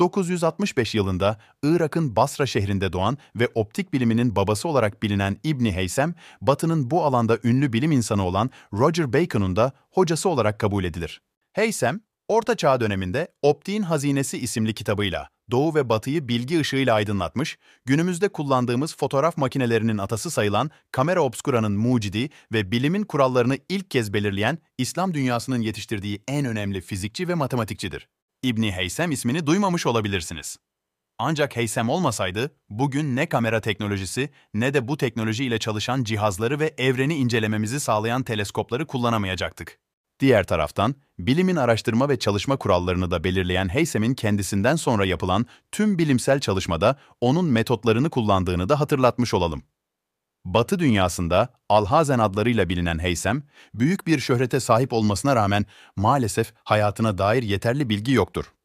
965 yılında Irak'ın Basra şehrinde doğan ve optik biliminin babası olarak bilinen İbni Heysem, Batı'nın bu alanda ünlü bilim insanı olan Roger Bacon'un da hocası olarak kabul edilir. Heysem, Orta Çağ döneminde Optiğin Hazinesi isimli kitabıyla Doğu ve Batı'yı bilgi ışığıyla aydınlatmış, günümüzde kullandığımız fotoğraf makinelerinin atası sayılan kamera obskura'nın mucidi ve bilimin kurallarını ilk kez belirleyen İslam dünyasının yetiştirdiği en önemli fizikçi ve matematikçidir. İbni Heysem ismini duymamış olabilirsiniz. Ancak Heysem olmasaydı, bugün ne kamera teknolojisi ne de bu teknoloji ile çalışan cihazları ve evreni incelememizi sağlayan teleskopları kullanamayacaktık. Diğer taraftan, bilimin araştırma ve çalışma kurallarını da belirleyen Heysem'in kendisinden sonra yapılan tüm bilimsel çalışmada onun metotlarını kullandığını da hatırlatmış olalım. Batı dünyasında Alhazen adlarıyla bilinen Heysem, büyük bir şöhrete sahip olmasına rağmen maalesef hayatına dair yeterli bilgi yoktur.